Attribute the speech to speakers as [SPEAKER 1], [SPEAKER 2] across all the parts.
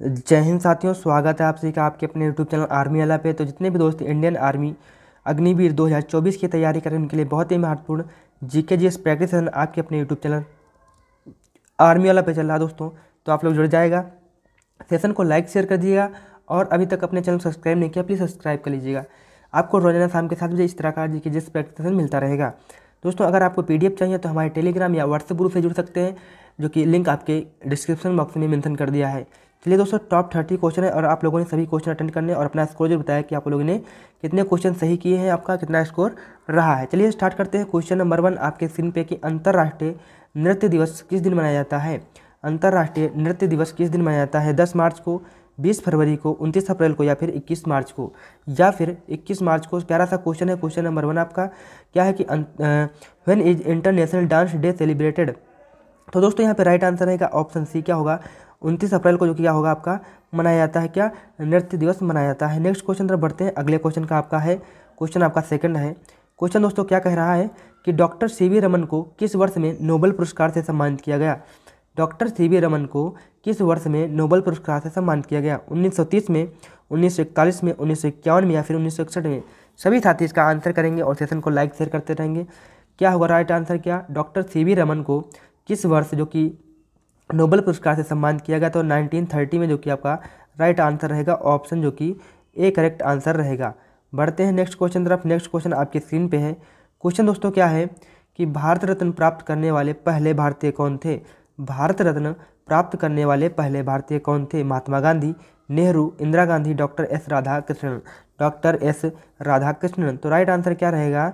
[SPEAKER 1] जय हिंद साथियों स्वागत है आप सभी का आपके अपने यूट्यूब चैनल आर्मी वाला पे तो जितने भी दोस्त इंडियन आर्मी अग्निवीर 2024 की तैयारी करें उनके लिए बहुत ही महत्वपूर्ण जीके जीएस प्रैक्टिस आपके अपने यूट्यूब चैनल आर्मी वाला पे चल रहा है दोस्तों तो आप लोग जुड़ जाएगा सेशन को लाइक शेयर कर दीजिएगा और अभी तक अपने चैनल सब्सक्राइब नहीं किया प्लीज़ सब्सक्राइब कर लीजिएगा आपको रोजाना शाम के साथ बजे इस तरह का जी के जिस प्रैक्टिस मिलता रहेगा दोस्तों अगर आपको पी चाहिए तो हमारे टेलीग्राम या व्हाट्सएप ग्रुप से जुड़ सकते हैं जो कि लिंक आपके डिस्क्रिप्शन बॉक्स में मैंसन कर दिया है तो चलिए दोस्तों टॉप थर्टी क्वेश्चन है और आप लोगों ने सभी क्वेश्चन अटेंड करने और अपना स्कोर जो बताया कि आप लोगों ने कितने क्वेश्चन सही किए हैं आपका कितना स्कोर रहा है चलिए स्टार्ट करते हैं क्वेश्चन नंबर वन आपके स्क्रीन पे कि अंतर्राष्ट्रीय नृत्य दिवस किस दिन मनाया जाता है अंतर्राष्ट्रीय नृत्य दिवस किस दिन मनाया जाता है दस मार्च को बीस फरवरी को उनतीस अप्रैल को या फिर इक्कीस मार्च को या फिर इक्कीस मार्च को प्यारा सा क्वेश्चन है क्वेश्चन नंबर वन आपका क्या है कि when is international dance day celebrated तो दोस्तों यहाँ पे राइट आंसर रहेगा ऑप्शन सी क्या होगा उनतीस अप्रैल को जो किया होगा आपका मनाया जाता है क्या नृत्य दिवस मनाया जाता है नेक्स्ट क्वेश्चन तरफ बढ़ते हैं अगले क्वेश्चन का आपका है क्वेश्चन आपका सेकंड है क्वेश्चन दोस्तों क्या कह रहा है कि डॉक्टर सी वी रमन को किस वर्ष में नोबल पुरस्कार से सम्मानित किया गया डॉक्टर सी वी रमन को किस वर्ष में नोबल पुरस्कार से सम्मानित किया गया तीस में इकतालीस में उन्नीस में या फिर उन्नीस में सभी साथी इसका आंसर करेंगे और सेशन को लाइक शेयर करते रहेंगे क्या होगा राइट आंसर क्या डॉक्टर सी वी रमन को किस वर्ष जो कि नोबल पुरस्कार से सम्मानित किया गया तो 1930 में जो कि आपका राइट आंसर रहेगा ऑप्शन जो कि ए करेक्ट आंसर रहेगा बढ़ते हैं नेक्स्ट क्वेश्चन तरफ नेक्स्ट क्वेश्चन आपके स्क्रीन पे है क्वेश्चन दोस्तों क्या है कि भारत रत्न प्राप्त करने वाले पहले भारतीय कौन थे भारत रत्न प्राप्त करने वाले पहले भारतीय कौन थे Mahatma Gandhi Nehru Indira Gandhi doctor S Radhakrishnan doctor S Radhakrishnan तो राइट आंसर क्या रहेगा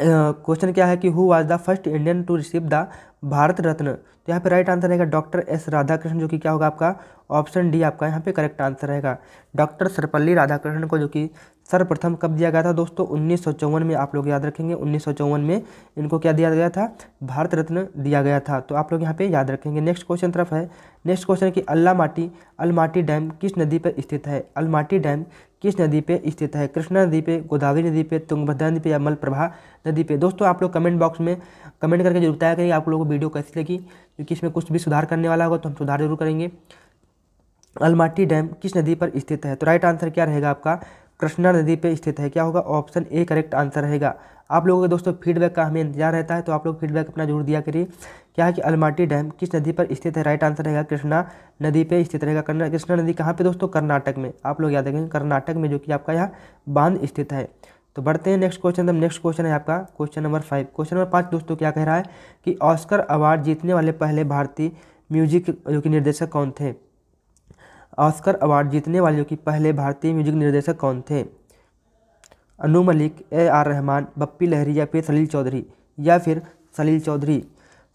[SPEAKER 1] क्वेश्चन uh, क्या है कि who was the first Indian to receive the Bharat Ratna तो यहाँ पे राइट आंसर रहेगा डॉक्टर एस राधाकृष्ण जो कि क्या होगा आपका ऑप्शन डी आपका यहाँ पे करेक्ट आंसर रहेगा डॉक्टर सरपल्ली राधाकृष्ण को जो कि सर्वप्रथम कब दिया गया था दोस्तों उन्नीस में आप लोग याद रखेंगे उन्नीस में इनको क्या दिया गया था भारत रत्न दिया गया था तो आप लोग यहाँ पे याद रखेंगे नेक्स्ट क्वेश्चन तरफ है नेक्स्ट क्वेश्चन कि अल्लामाटी अलमाटी डैम किस नदी पर स्थित है अलमाटी डैम किस नदी पे स्थित है कृष्णा नदी पे गोदावरी नदी पे तुंगभद्रा नदी पे या मलप्रभा नदी पे दोस्तों आप लोग कमेंट बॉक्स में कमेंट करके जरूर बताया करिए आप लोगों को वीडियो कैसी लगी क्योंकि इसमें कुछ भी सुधार करने वाला होगा तो हम सुधार जरूर करेंगे अलमाटी डैम किस नदी पर स्थित है तो राइट आंसर क्या रहेगा आपका कृष्णा नदी पे स्थित है क्या होगा ऑप्शन ए करेक्ट आंसर रहेगा आप लोगों के दोस्तों फीडबैक का हमें इंतजार रहता है तो आप लोग फीडबैक अपना जरूर दिया करिए क्या है कि अलमाटी डैम किस नदी पर स्थित है राइट आंसर रहेगा कृष्णा नदी पे स्थित रहेगा कृष्णा नदी कहाँ पे दोस्तों कर्नाटक में आप लोग याद रखेंगे कर्नाटक में जो कि आपका यहाँ बांध स्थित है तो बढ़ते हैं नेक्स्ट क्वेश्चन तब तो नेक्स्ट क्वेश्चन है आपका question number five question number पाँच दोस्तों क्या कह रहा है कि ऑस्कर अवार्ड जीतने वाले पहले भारतीय म्यूजिक जो कि निर्देशक कौन थे ऑस्कर अवार्ड जीतने वालों की पहले भारतीय म्यूजिक निर्देशक कौन थे अनु मलिक ए आर रहमान बप्पी लहरी या फिर सलील चौधरी या फिर Salil Chowdhury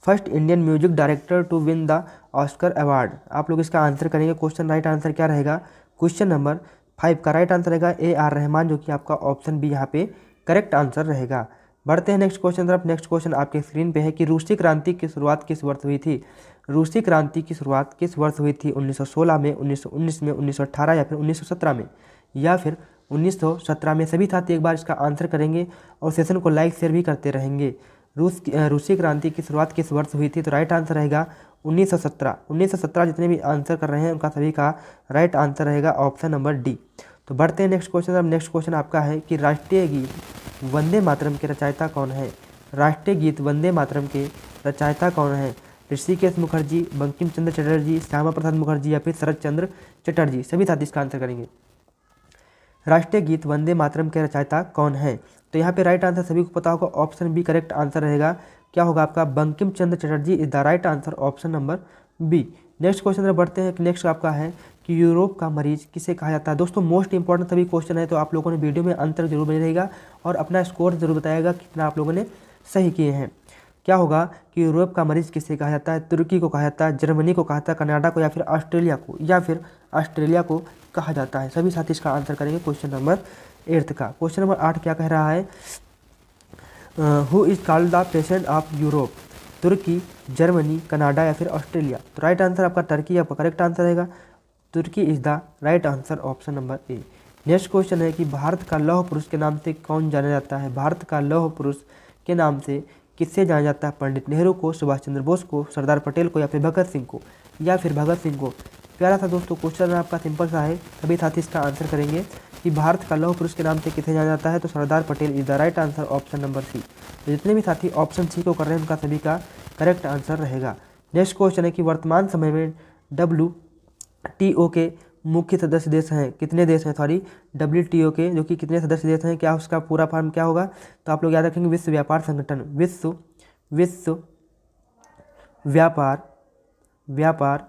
[SPEAKER 1] first Indian music director to win the Oscar award आप लोग इसका आंसर करेंगे क्वेश्चन राइट आंसर क्या रहेगा क्वेश्चन नंबर फाइव का राइट आंसर रहेगा ए आर रहमान जो कि आपका ऑप्शन बी यहाँ पे करेक्ट आंसर रहेगा बढ़ते हैं नेक्स्ट क्वेश्चन तरफ नेक्स्ट क्वेश्चन आपके स्क्रीन पे है कि रूसी क्रांति की शुरुआत किस वर्ष हुई थी रूसी क्रांति की शुरुआत किस वर्ष हुई थी 1916 में 1919 में 1918 या फिर 1917 में या फिर 1917 में सभी साथी एक बार इसका आंसर करेंगे और सेशन को लाइक शेयर भी करते रहेंगे रूस रूसी क्रांति की शुरुआत किस वर्ष हुई थी तो राइट आंसर रहेगा 1917 1917 जितने भी आंसर कर रहे हैं उनका सभी का राइट आंसर रहेगा ऑप्शन नंबर डी तो बढ़ते हैं नेक्स्ट क्वेश्चन अब नेक्स्ट क्वेश्चन आपका है कि राष्ट्रीय गीत वंदे मातरम के रचयिता कौन है राष्ट्रीय गीत वंदे मातरम के रचयिता कौन है ऋषिकेश मुखर्जी बंकिम चंद्र चटर्जी श्यामा प्रसाद मुखर्जी या फिर शरद चंद्र चटर्जी सभी साथी इसका आंसर करेंगे राष्ट्रीय गीत वंदे मातरम के रचयिता कौन है तो यहाँ पे राइट आंसर सभी को पता होगा ऑप्शन बी करेक्ट आंसर रहेगा क्या होगा आपका Bankim Chandra Chatterjee is the right answer option number B next question बढ़ते हैं नेक्स्ट आपका है कि यूरोप का मरीज किसे कहा जाता है दोस्तों मोस्ट इंपॉर्टेंट सभी क्वेश्चन है तो आप लोगों ने वीडियो में अंतर जरूर बने रहेगा और अपना स्कोर जरूर बताएगा कितना आप लोगों ने सही किए हैं क्या होगा कि यूरोप का मरीज किसे कहा जाता है तुर्की को कहा जाता है जर्मनी को कहा जाता है कनाडा को या फिर ऑस्ट्रेलिया को या फिर ऑस्ट्रेलिया को कहा जाता है सभी साथी इसका आंसर करेंगे क्वेश्चन नंबर एट्थ का क्वेश्चन नंबर आठ क्या कह रहा है who is called the patient of Europe तुर्की जर्मनी कनाडा या फिर ऑस्ट्रेलिया तो राइट आंसर आपका टर्की आपका करेक्ट आंसर रहेगा Turkey is the right answer option number A next question है कि भारत का लौह पुरुष के नाम से कौन जाना जाता है भारत का लौह पुरुष के नाम से किससे जाना जाता है पंडित नेहरू को सुभाष चंद्र बोस को सरदार पटेल को या फिर भगत सिंह को या फिर भगत सिंह को प्यारा सा दोस्तों क्वेश्चन आपका सिंपल सा है सभी साथी इसका आंसर करेंगे कि भारत का लौह पुरुष के नाम से किसे जाना जाता है तो Sardar Patel is the right answer option number C तो जितने भी साथी ऑप्शन सी को कर रहे हैं उनका सभी का करेक्ट आंसर रहेगा नेक्स्ट क्वेश्चन है कि वर्तमान समय में डब्ल्यू टी ओ के मुख्य सदस्य देश हैं कितने देश हैं सॉरी डब्ल्यू टी ओ के जो कि कितने सदस्य देश हैं क्या उसका पूरा फॉर्म क्या होगा तो आप लोग याद रखेंगे विश्व व्यापार संगठन विश्व विश्व व्यापार व्यापार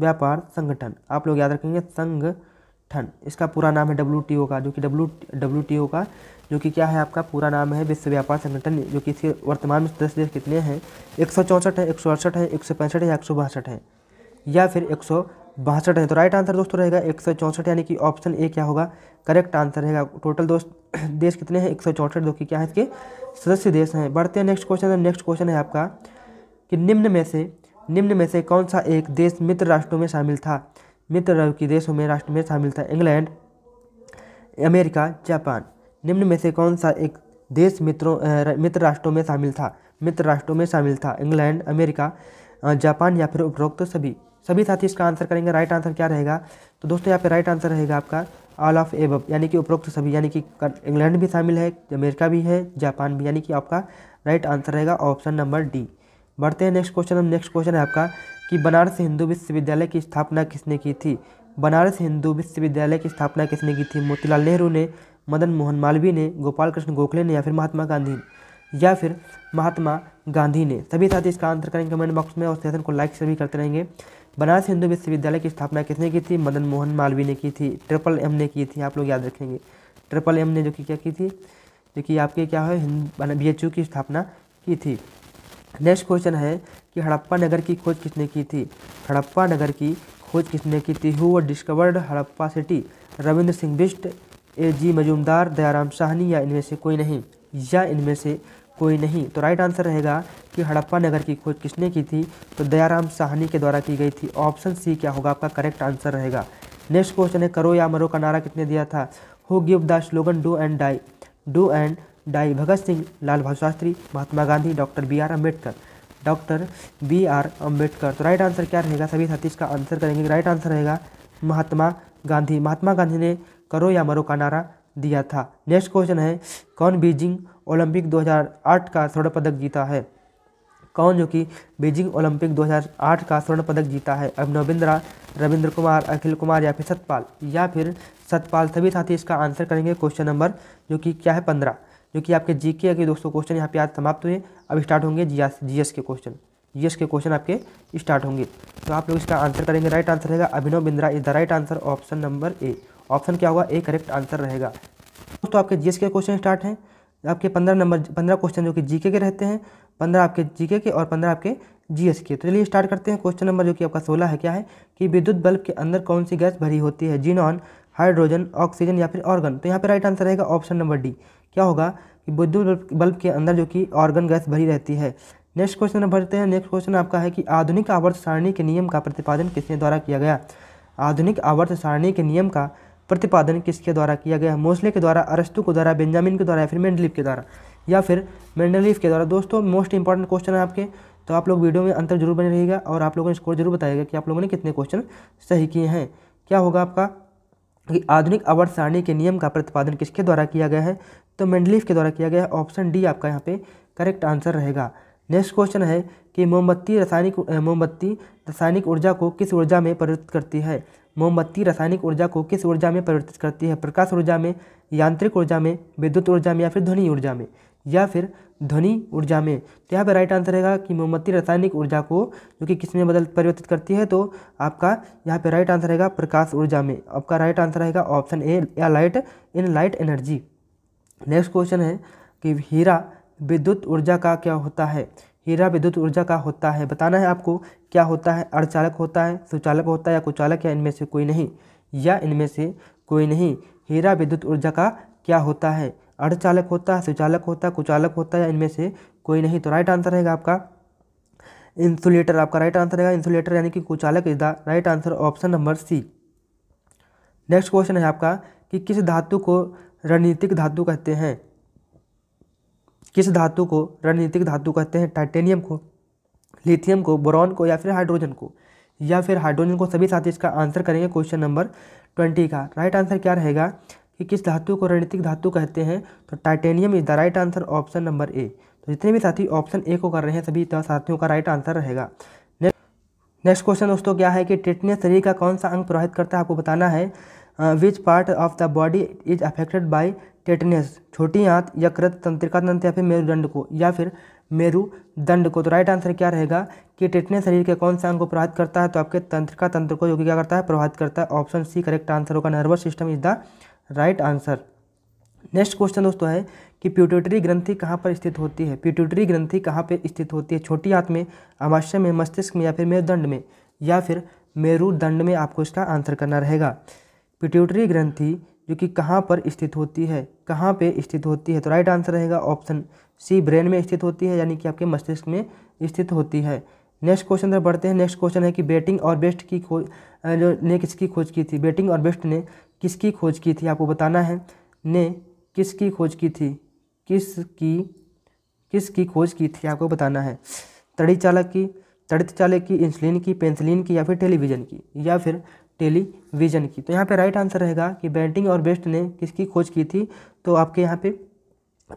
[SPEAKER 1] व्यापार संगठन आप लोग याद रखेंगे संगठन इसका पूरा नाम है डब्ल्यू टी ओ का जो कि डब्ल्यू डब्ल्यू टी ओ का जो कि क्या है आपका पूरा नाम है विश्व व्यापार संगठन जो कि इसके वर्तमान में सदस्य देश कितने हैं एक सौ चौंसठ है एक सौ अड़सठ है एक सौ पैंसठ है या एक सौ बासठ है या फिर एक सौ बासठ है तो राइट आंसर दोस्तों रहेगा एक सौ चौंसठ यानी कि ऑप्शन ए क्या होगा करेक्ट आंसर रहेगा टोटल दोस्त देश कितने हैं एक सौ चौंसठ दो की क्या है इसके सदस्य देश हैं बढ़ते हैं नेक्स्ट क्वेश्चन है नेक्स्ट क्वेश्चन है आपका कि निम्न में से निम्न में से कौन सा एक देश मित्र राष्ट्रों में शामिल था मित्र की देशों में राष्ट्र में शामिल था इंग्लैंड अमेरिका जापान निम्न में से कौन सा एक देश मित्रों मित्र राष्ट्रों में शामिल था मित्र राष्ट्रों में शामिल था इंग्लैंड अमेरिका जापान या फिर उपरोक्त सभी सभी साथी इसका आंसर करेंगे राइट आंसर क्या रहेगा तो दोस्तों यहाँ पे राइट आंसर रहेगा आपका ऑल ऑफ एब यानी कि उपरोक्त सभी यानी कि इंग्लैंड भी शामिल है अमेरिका भी है जापान भी यानी कि आपका राइट आंसर रहेगा ऑप्शन नंबर डी बढ़ते हैं नेक्स्ट क्वेश्चन हम नेक्स्ट क्वेश्चन है आपका कि बनारस हिंदू विश्वविद्यालय की स्थापना किसने की थी बनारस हिंदू विश्वविद्यालय की स्थापना किसने की थी मोतीलाल नेहरू ने मदन मोहन मालवीय ने गोपाल कृष्ण गोखले ने या फिर महात्मा गांधी या फिर महात्मा गांधी ने सभी साथी इसका आंसर करेंगे कमेंट बॉक्स में और सेशन को लाइक से भी करते रहेंगे बनारस हिंदू विश्वविद्यालय की स्थापना किसने की थी मदन मोहन मालवीय ने की थी ट्रिपल एम ने की थी आप लोग याद रखेंगे ट्रिपल एम ने जो कि क्या की थी जो कि आपके क्या है बी एच यू की स्थापना की थी नेक्स्ट क्वेश्चन है कि हड़प्पा नगर की खोज किसने की थी हड़प्पा नगर की खोज किसने की थी who discovered Harappa city Ravindra Singh Bisht A G Majumdar Dayaram Sahni या इनमें से कोई नहीं या इनमें से कोई नहीं तो राइट आंसर रहेगा कि हड़प्पा नगर की खोज किसने की थी तो दयाराम साहनी के द्वारा की गई थी ऑप्शन सी क्या होगा आपका करेक्ट आंसर रहेगा नेक्स्ट क्वेश्चन है करो या मरो का नारा कितने दिया था who give the slogan do and die do and die Bhagat Singh Lal Bahadur Shastri Mahatma Gandhi doctor B R Ambedkar doctor B R Ambedkar तो राइट आंसर क्या रहेगा सभी साथी इसका आंसर करेंगे राइट आंसर रहेगा महात्मा गांधी महात्मा गांधी ने करो या मरो का नारा दिया था नेक्स्ट क्वेश्चन है कौन बीजिंग ओलंपिक 2008 का स्वर्ण पदक जीता है कौन जो कि बीजिंग ओलंपिक 2008 का स्वर्ण पदक जीता है अभिनविंद्रा रविंद्र कुमार अखिल कुमार या फिर सतपाल या फिर सतपाल सभी साथी इसका आंसर करेंगे क्वेश्चन नंबर जो कि क्या है पंद्रह जो कि आपके जी के दोस्तों क्वेश्चन यहाँ पे आज समाप्त हुए अब स्टार्ट होंगे जी के क्वेश्चन जी के क्वेश्चन आपके स्टार्ट होंगे तो आप लोग इसका आंसर करेंगे राइट आंसर रहेगा Abhinav Bindra is the right answer option number A option क्या होगा ए करेक्ट आंसर रहेगा दोस्तों आपके जीएस के क्वेश्चन स्टार्ट हैं आपके पंद्रह नंबर पंद्रह क्वेश्चन जो कि जीके के रहते हैं पंद्रह आपके जीके के और पंद्रह आपके जीएस के तो चलिए स्टार्ट करते हैं क्वेश्चन नंबर जो कि आपका सोलह है क्या है कि विद्युत बल्ब के अंदर कौन सी गैस भरी होती है जीनॉन हाइड्रोजन ऑक्सीजन या फिर ऑर्गन तो यहाँ पे राइट आंसर रहेगा ऑप्शन नंबर डी क्या होगा कि विद्युत बल्ब के अंदर जो कि ऑर्गन गैस भरी रहती है नेक्स्ट क्वेश्चन नंबर भरते हैं नेक्स्ट क्वेश्चन आपका है कि आधुनिक आवर्त सारणी के नियम का प्रतिपादन किसने द्वारा किया गया आधुनिक आवर्त सारणी के नियम का प्रतिपादन किसके द्वारा किया गया मोस्ले के द्वारा अरस्तु के द्वारा बेंजामिन के द्वारा या फिर मेंडलिफ के द्वारा या फिर मेंडलिफ के द्वारा दोस्तों मोस्ट इंपॉर्टेंट क्वेश्चन है आपके तो आप लोग वीडियो में अंतर जरूर बने रहिएगा और आप लोगों ने स्कोर जरूर बताएगा कि आप लोगों ने कितने क्वेश्चन सही किए हैं क्या होगा आपका कि आधुनिक अवर्ध सारणी के नियम का प्रतिपादन किसके द्वारा किया गया है तो मेंडलिफ के द्वारा किया गया है ऑप्शन डी आपका यहाँ पे करेक्ट आंसर रहेगा नेक्स्ट क्वेश्चन है कि मोमबत्ती रासायनिक मोमबत्ती रासायनिक ऊर्जा को किस ऊर्जा में परिवर्तित करती है मोमबत्ती रासायनिक ऊर्जा को किस ऊर्जा में परिवर्तित करती है प्रकाश ऊर्जा में यांत्रिक ऊर्जा में विद्युत ऊर्जा में या फिर ध्वनि ऊर्जा में या फिर ध्वनि ऊर्जा में तो यहाँ पर राइट आंसर रहेगा कि मोमबत्ती रासायनिक ऊर्जा को जो कि किस में बदल परिवर्तित करती है तो आपका यहाँ पर राइट आंसर रहेगा प्रकाश ऊर्जा में आपका राइट आंसर रहेगा ऑप्शन ए या light in light energy next question है कि हीरा विद्युत ऊर्जा का क्या होता है हीरा विद्युत ऊर्जा का होता है बताना है आपको क्या होता है अर्धचालक होता है सुचालक होता है या कुचालक या इनमें से कोई नहीं या इनमें से कोई नहीं हीरा विद्युत ऊर्जा का क्या होता है अर्धचालक होता है सुचालक होता है कुचालक होता है या इनमें से कोई नहीं तो राइट आंसर रहेगा आपका इंसुलेटर आपका राइट आंसर रहेगा इंसुलेटर यानी कि कुचालक is the right answer option number C next question है आपका कि किस धातु को रणनीतिक धातु कहते हैं किस धातु को रणनीतिक धातु कहते हैं टाइटेनियम को लिथियम को बोरॉन को या फिर हाइड्रोजन को या फिर हाइड्रोजन को सभी साथी इसका आंसर करेंगे क्वेश्चन नंबर ट्वेंटी का राइट आंसर क्या रहेगा कि किस धातु को रणनीतिक धातु कहते हैं तो titanium is the right answer option number A तो जितने भी साथी ऑप्शन ए को कर रहे हैं सभी साथियों का राइट आंसर रहेगा नेक्स्ट क्वेश्चन दोस्तों क्या है कि टिटनेस शरीर का कौन सा अंग प्रभावित करता है आपको बताना है which part of the body is affected by tetanus छोटी आंत यकृत तंत्रिका तंत्र या फिर मेरुदंड को या फिर मेरु दंड को तो राइट आंसर क्या रहेगा कि टेटनेस शरीर के कौन सा अंग को प्रभावित करता है तो आपके तंत्रिका तंत्र को जो कि क्या करता है प्रभावित करता है ऑप्शन सी करेक्ट आंसर होगा nervous system is the right answer next question दोस्तों है कि प्यूटरी ग्रंथि कहाँ पर स्थित होती है प्यूटरी ग्रंथि कहाँ पर स्थित होती है छोटी आंत में अमाश्य में मस्तिष्क में या फिर मेरुदंड में या फिर मेरुदंड में आपको इसका आंसर करना रहेगा पिट्यूटरी ग्रंथि जो कि कहाँ पर स्थित होती है कहाँ पे स्थित होती है तो राइट आंसर रहेगा ऑप्शन सी ब्रेन में स्थित होती है यानी कि आपके मस्तिष्क में स्थित होती है नेक्स्ट क्वेश्चन तरफ बढ़ते हैं नेक्स्ट क्वेश्चन है कि बेटिंग और बेस्ट की खोज जो ने किसकी खोज की थी बेटिंग और बेस्ट ने किसकी खोज की थी आपको बताना है ने किसकी खोज की थी किसकी किसकी खोज की थी आपको बताना है तड़ी चालक की तड़ित चालक की इंसुलिन की पेंसिलिन की या फिर टेलीविज़न की या फिर टेलीविज़न की तो यहाँ पे राइट आंसर रहेगा कि बैटिंग और बेस्ट ने किसकी खोज की थी तो आपके यहाँ पे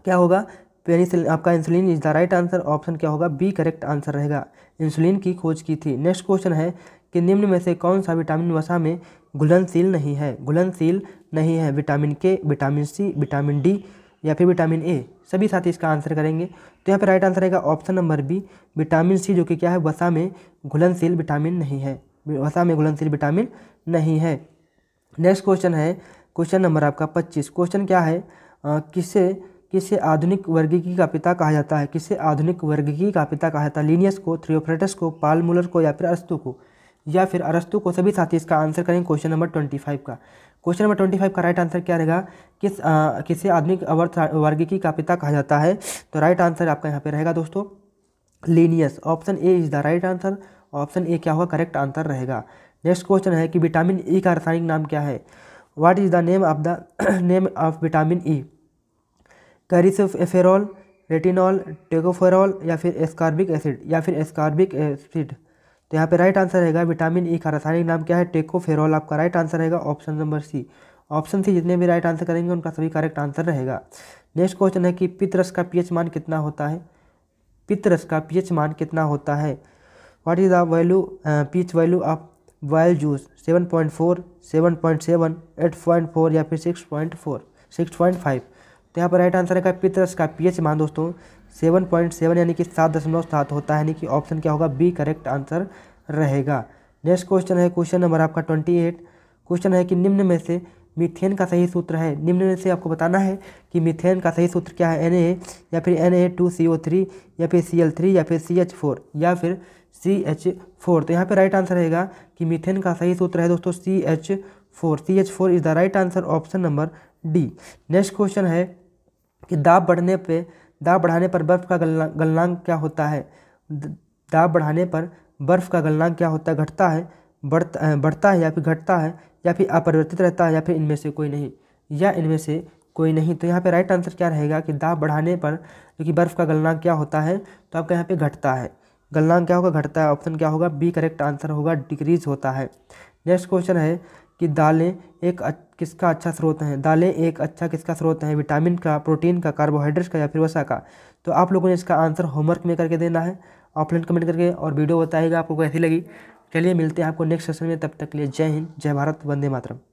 [SPEAKER 1] क्या होगा पेनिसिलिन आपका insulin is the right answer option क्या होगा बी करेक्ट आंसर रहेगा इंसुलिन की खोज की थी नेक्स्ट क्वेश्चन है कि निम्न में से कौन सा विटामिन वसा में घुलनशील नहीं है घुलनशील नहीं है विटामिन के विटामिन सी विटामिन डी या फिर विटामिन ए सभी साथी इसका आंसर करेंगे तो यहाँ पर राइट आंसर रहेगा option number B vitamin C जो कि क्या है वसा में घुलनशील विटामिन नहीं है वसा में घुलनशील विटामिन नहीं है नेक्स्ट क्वेश्चन है क्वेश्चन नंबर आपका पच्चीस क्वेश्चन क्या है किसे किसे आधुनिक वर्गीकी का पिता कहा जाता है किसे आधुनिक वर्गीकी का पिता कहा जाता है लीनियस को थ्रियोफ्रेटस को पालमुलर को या फिर अरस्तु को या फिर अरस्तु को सभी साथी इसका आंसर करेंगे क्वेश्चन नंबर ट्वेंटी फाइव का क्वेश्चन नंबर ट्वेंटी फाइव का राइट आंसर क्या रहेगा किस आ, किसे आधुनिक अवर्थ वर्गीकी का पिता कहा जाता है तो राइट आंसर आपका यहाँ पे रहेगा दोस्तों Linnaeus option A is the right answer option A क्या होगा करेक्ट आंसर रहेगा नेक्स्ट क्वेश्चन है कि विटामिन ई e? तो e का रासायनिक नाम क्या है what is the name of the name of vitamin E calciferol retinol tocopherol या फिर एस्कार्बिक एसिड या फिर एस्कार्बिक एसिड तो यहाँ पे राइट आंसर रहेगा विटामिन ई e का रासायनिक नाम क्या है टेकोफेरॉल आपका राइट आंसर रहेगा option number C option C जितने भी राइट आंसर करेंगे उनका सभी करेक्ट आंसर रहेगा नेक्स्ट क्वेश्चन है कि पितरस का पीएच मान कितना होता है पितरस का पीएच मान कितना होता है what is the value pH value of of bile juice seven point four seven point seven eight point four या फिर six point four six point five तो यहाँ पर राइट आंसर है पितरस का पी एच मान दोस्तों सेवन पॉइंट सेवन यानी कि सात दशमलव सात होता है यानी कि ऑप्शन क्या होगा बी करेक्ट आंसर रहेगा नेक्स्ट क्वेश्चन है क्वेश्चन नंबर आपका ट्वेंटी एट क्वेश्चन है कि निम्न में से मीथेन का सही सूत्र है निम्न में से आपको बताना है कि मीथेन का सही सूत्र क्या है एन या फिर N A two C O three या फिर सी एल थ्री या फिर सी एच फोर या फिर सी एच फोर तो यहाँ पर राइट आंसर रहेगा कि मीथेन का सही सूत्र है दोस्तों C H four C H four is the right answer option number D next question है कि दाब बढ़ने पे दाब बढ़ाने पर बर्फ़ का गलनांक क्या होता है दाब बढ़ाने पर बर्फ़ का गलनांक क्या होता है घटता है बढ़ता बढ़ता है या फिर घटता है या फिर अपरिवर्तित रहता है या फिर इनमें से कोई नहीं या इनमें से कोई नहीं तो यहाँ पे राइट आंसर क्या रहेगा कि दाब बढ़ाने पर जो कि बर्फ़ का गलनांक क्या होता है तो आपका यहाँ पे घटता है गलनांक क्या होगा घटता है ऑप्शन क्या होगा बी करेक्ट आंसर होगा डिक्रीज होता है नेक्स्ट क्वेश्चन है कि दालें एक किसका अच्छा स्रोत है दालें एक अच्छा किसका स्रोत है विटामिन का प्रोटीन का कार्बोहाइड्रेट्स का या फिर वसा का तो आप लोगों ने इसका आंसर होमवर्क में करके देना है ऑफलाइन कमेंट करके और वीडियो बताएगा आपको कैसी लगी चलिए मिलते हैं आपको नेक्स्ट सेशन में तब तक के लिए जय हिंद जय भारत वंदे मातरम